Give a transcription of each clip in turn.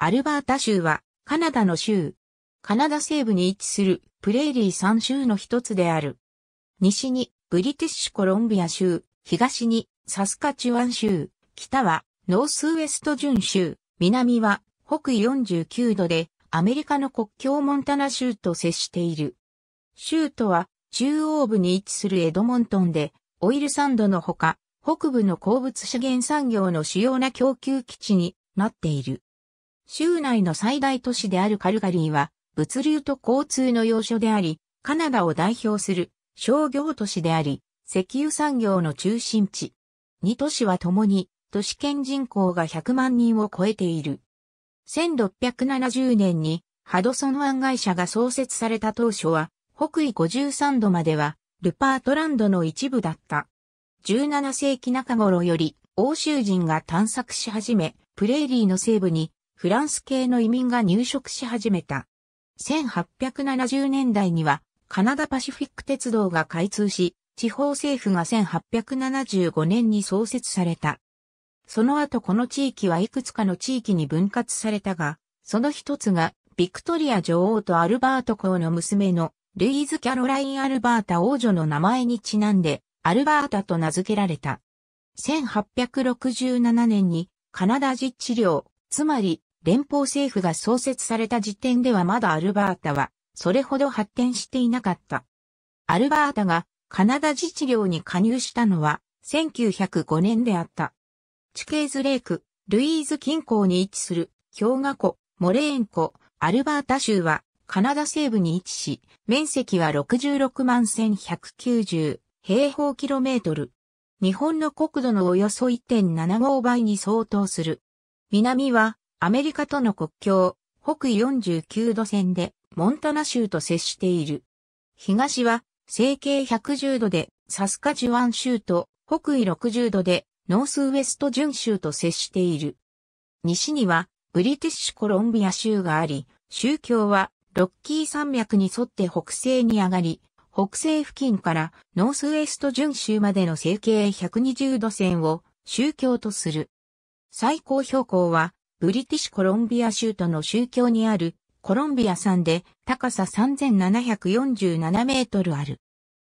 アルバータ州は、カナダの州。カナダ西部に位置するプレーリー3州の一つである。西にブリティッシュコロンビア州、東にサスカチュワン州、北はノースウエスト準州、南は北49度でアメリカの国境モンタナ州と接している。州とは中央部に位置するエドモントンでオイルサンドのほか北部の鉱物資源産業の主要な供給基地になっている。州内の最大都市であるカルガリーは、物流と交通の要所であり、カナダを代表する商業都市であり、石油産業の中心地。二都市は共に、都市圏人口が100万人を超えている。1670年に、ハドソン湾会社が創設された当初は、北緯53度までは、ルパートランドの一部だった。17世紀中頃より、欧州人が探索し始め、プレーリーの西部にフランス系の移民が入植し始めた。1870年代には、カナダパシフィック鉄道が開通し、地方政府が1875年に創設された。その後この地域はいくつかの地域に分割されたが、その一つが、ビクトリア女王とアルバート公の娘のルイーズ・キャロライン・アルバータ王女の名前にちなんで、アルバータと名付けられた。1867年にカナダ実地領、つまり連邦政府が創設された時点ではまだアルバータは、それほど発展していなかった。アルバータがカナダ自治領に加入したのは1905年であった。地形図レイク、ルイーズ近郊に位置する氷河湖、モレーン湖、アルバータ州はカナダ西部に位置し、面積は66万1190平方キロメートル。日本の国土のおよそ1.75倍に相当する。南はアメリカとの国境、北緯49度線でモンタナ州と接している。東は西経110度でサスカジュワン州と北緯60度でノースウェスト準州と接している。西にはブリティッシュコロンビア州があり、宗教はロッキー山脈に沿って北西に上がり、北西付近からノースウェスト準州までの西経120度線を宗教とする。最高標高はブリティッシュコロンビア州都の宗教にあるコロンビア山で高さ3747メートルある。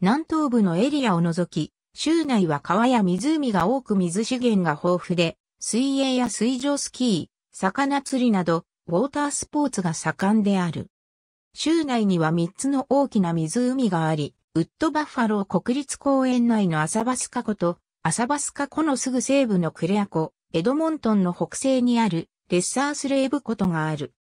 南東部のエリアを除き、州内は川や湖が多く水資源が豊富で、水泳や水上スキー、魚釣りなど、ウォータースポーツが盛んである。州内には3つの大きな湖があり、ウッドバッファロー国立公園内のアサバスカ湖と、アサバスカ湖のすぐ西部のクレア湖、エドモントンの北西にあるレッサースレーブことがある。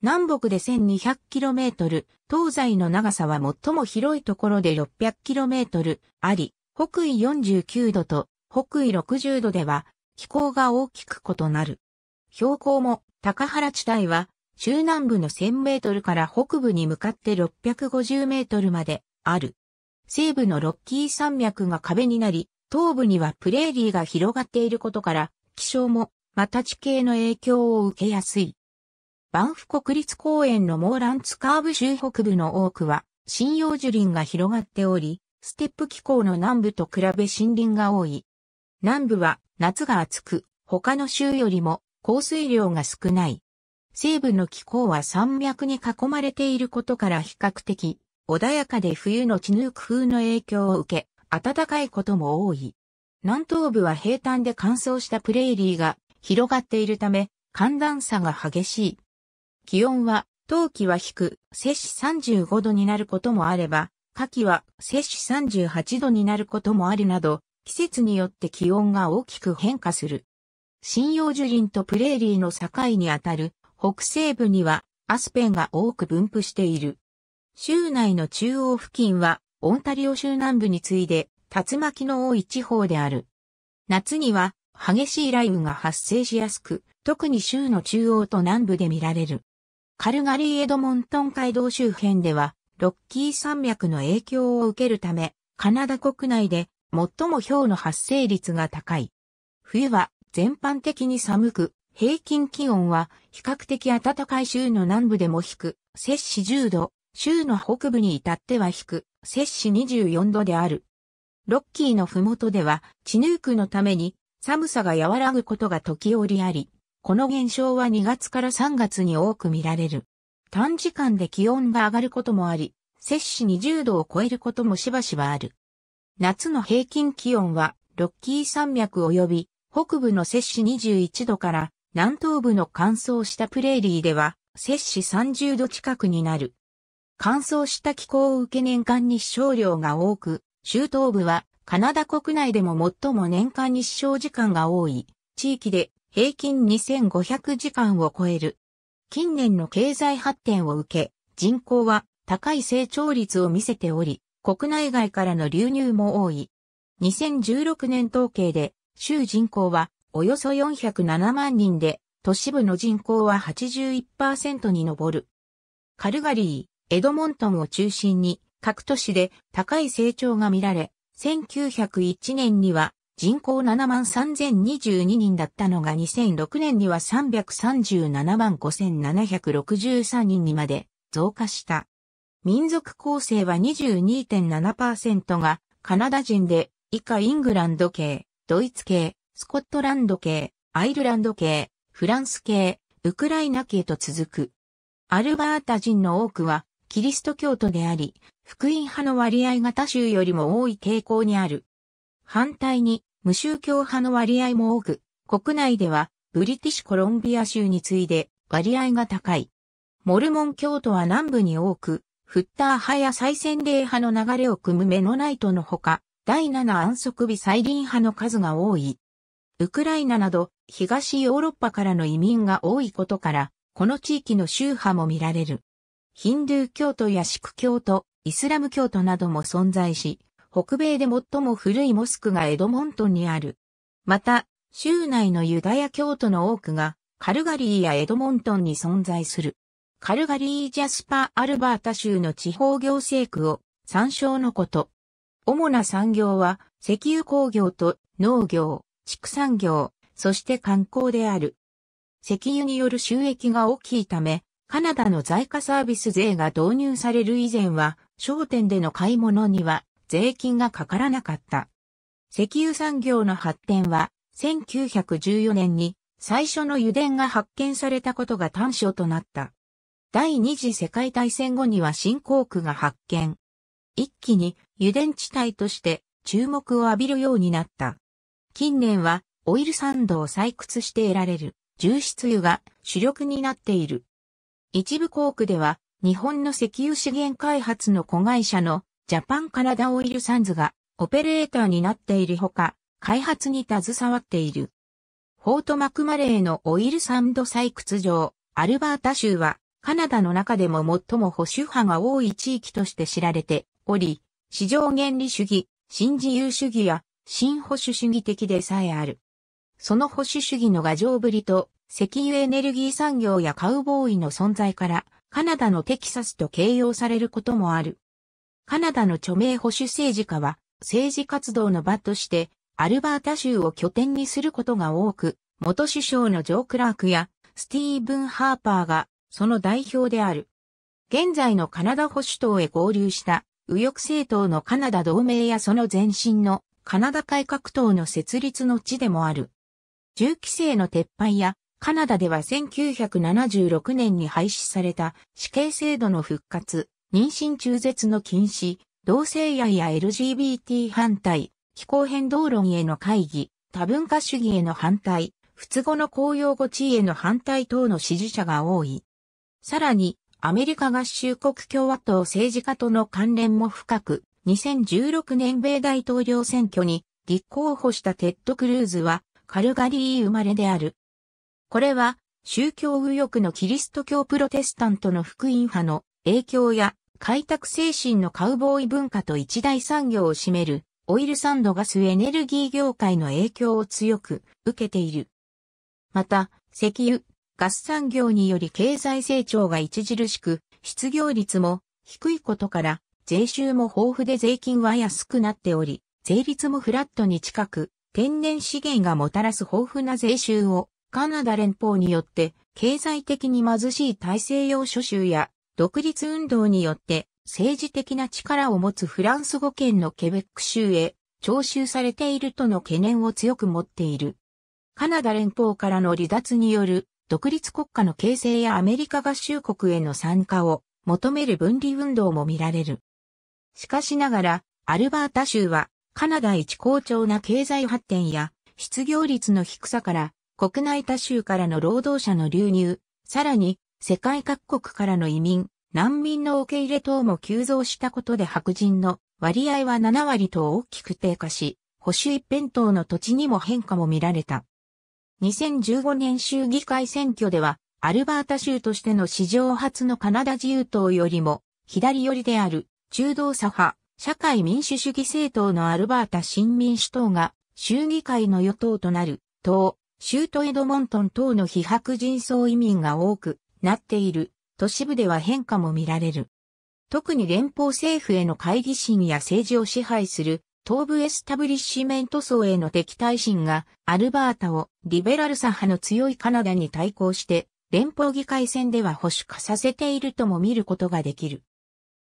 南北で 1200km、東西の長さは最も広いところで 600km あり、北緯49度と北緯60度では気候が大きく異なる。標高も高原地帯は中南部の1000メートルから北部に向かって650メートルまである。西部のロッキー山脈が壁になり、東部にはプレーリーが広がっていることから、気象もまた地形の影響を受けやすい。バンフ国立公園のモーランツカーブ州北部の多くは、針葉樹林が広がっており、ステップ気候の南部と比べ森林が多い。南部は夏が暑く、他の州よりも降水量が少ない。西部の気候は山脈に囲まれていることから比較的穏やかで冬の地ぬく風の影響を受け、暖かいことも多い。南東部は平坦で乾燥したプレーリーが広がっているため、寒暖差が激しい。気温は、冬季は低く、摂氏35度になることもあれば、夏季は摂氏38度になることもあるなど、季節によって気温が大きく変化する。針葉樹林とプレーリーの境にあたる北西部にはアスペンが多く分布している。州内の中央付近はオンタリオ州南部に次いで竜巻の多い地方である。夏には激しい雷雨が発生しやすく、特に州の中央と南部で見られる。カルガリー・エドモントン街道周辺では、ロッキー山脈の影響を受けるため、カナダ国内で最も氷の発生率が高い。冬は全般的に寒く、平均気温は比較的暖かい州の南部でも低く、摂氏10度、州の北部に至っては低く、摂氏24度である。ロッキーのふもとでは、チヌークのために寒さが和らぐことが時折あり、この現象は2月から3月に多く見られる。短時間で気温が上がることもあり、摂氏20度を超えることもしばしばある。夏の平均気温は、ロッキー山脈及び、北部の摂氏21度から南東部の乾燥したプレーリーでは摂氏30度近くになる。乾燥した気候を受け年間日照量が多く、州東部はカナダ国内でも最も年間日照時間が多い地域で平均2500時間を超える。近年の経済発展を受け、人口は高い成長率を見せており、国内外からの流入も多い。2016年統計で、州人口はおよそ407万人で、都市部の人口は81%に上る。カルガリー、エドモントンを中心に、各都市で高い成長が見られ、1901年には人口7万3022人だったのが2006年には337万5763人にまで増加した。民族構成は22.7%がカナダ人で以下イングランド系、ドイツ系、スコットランド系、アイルランド系、フランス系、ウクライナ系と続く。アルバータ人の多くはキリスト教徒であり、福音派の割合が他州よりも多い傾向にある。反対に、無宗教派の割合も多く、国内では、ブリティッシュコロンビア州に次いで割合が高い。モルモン教徒は南部に多く、フッター派や再洗礼派の流れを組むメノナイトのほか、第7安息日再臨派の数が多い。ウクライナなど東ヨーロッパからの移民が多いことから、この地域の宗派も見られる。ヒンドゥー教徒やシク教徒、イスラム教徒なども存在し、北米で最も古いモスクがエドモントンにある。また、州内のユダヤ教徒の多くが、カルガリーやエドモントンに存在する。カルガリー・ジャスパー・アルバータ州の地方行政区を参照のこと。主な産業は石油工業と農業、畜産業、そして観光である。石油による収益が大きいため、カナダの在価サービス税が導入される以前は、商店での買い物には税金がかからなかった。石油産業の発展は、1914年に最初の油田が発見されたことが短所となった。第二次世界大戦後には新興区が発見。一気に油田地帯として注目を浴びるようになった。近年はオイルサンドを採掘して得られる重質油が主力になっている。一部工区では日本の石油資源開発の子会社のジャパンカナダオイルサンズがオペレーターになっているほか、開発に携わっている。フォートマクマレーのオイルサンド採掘場、アルバータ州は、カナダの中でも最も保守派が多い地域として知られており、市場原理主義、新自由主義や新保守主義的でさえある。その保守主義の牙城ぶりと石油エネルギー産業やカウボーイの存在からカナダのテキサスと形容されることもある。カナダの著名保守政治家は、政治活動の場として、アルバータ州を拠点にすることが多く、元首相のジョー・クラークや、スティーブン・ハーパーが、その代表である。現在のカナダ保守党へ合流した、右翼政党のカナダ同盟やその前身のカナダ改革党の設立の地でもある。銃規制の撤廃やカナダでは1976年に廃止された死刑制度の復活、妊娠中絶の禁止、同性愛や LGBT 反対、気候変動論への会議、多文化主義への反対、不都合の公用語地位への反対等の支持者が多い。さらに、アメリカ合衆国共和党政治家との関連も深く、2016年米大統領選挙に立候補したテッド・クルーズは、カルガリー生まれである。これは宗教右翼のキリスト教プロテスタントの福音派の影響や開拓精神のカウボーイ文化と一大産業を占めるオイルサンドガスエネルギー業界の影響を強く受けている。また、石油、ガス産業により経済成長が著しく、失業率も低いことから、税収も豊富で税金は安くなっており、税率もフラットに近く、天然資源がもたらす豊富な税収をカナダ連邦によって経済的に貧しい大西洋諸州や独立運動によって政治的な力を持つフランス語圏のケベック州へ徴収されているとの懸念を強く持っている。カナダ連邦からの離脱による独立国家の形成やアメリカ合衆国への参加を求める分離運動も見られる。しかしながら、アルバータ州はカナダ一好調な経済発展や失業率の低さから国内多州からの労働者の流入、さらに世界各国からの移民、難民の受け入れ等も急増したことで白人の割合は7割と大きく低下し、保守一辺倒の土地にも変化も見られた。2015年州議会選挙では、アルバータ州としての史上初のカナダ自由党よりも、左寄りである、中道左派、社会民主主義政党のアルバータ新民主党が、州議会の与党となる、党、州都エドモントン等の非白人層移民が多くなっている都市部では変化も見られる。特に連邦政府への会議心や政治を支配する東部エスタブリッシメント層への敵対心がアルバータをリベラル左派の強いカナダに対抗して連邦議会選では保守化させているとも見ることができる。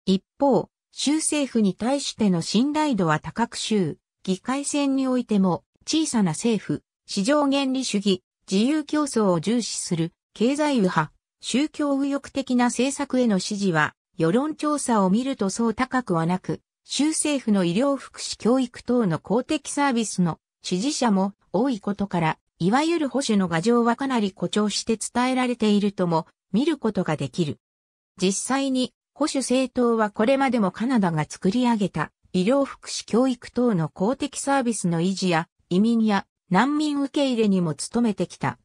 一方、州政府に対しての信頼度は高く州、議会選においても小さな政府、市場原理主義、自由競争を重視する経済右派、宗教右翼的な政策への支持は、世論調査を見るとそう高くはなく、州政府の医療福祉教育等の公的サービスの支持者も多いことから、いわゆる保守の牙城はかなり誇張して伝えられているとも見ることができる。実際に保守政党はこれまでもカナダが作り上げた医療福祉教育等の公的サービスの維持や移民や難民受け入れにも努めてきた。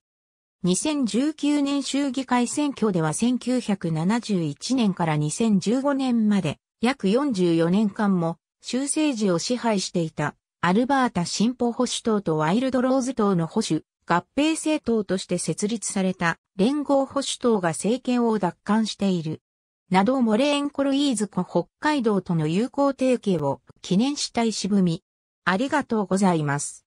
2019年衆議会選挙では1971年から2015年まで約44年間も州政治を支配していたアルバータ進歩保守党とワイルドローズ党の保守合併政党として設立された連合保守党が政権を奪還している。などモレエンコロイーズコ北海道との友好提携を記念した石踏み。ありがとうございます。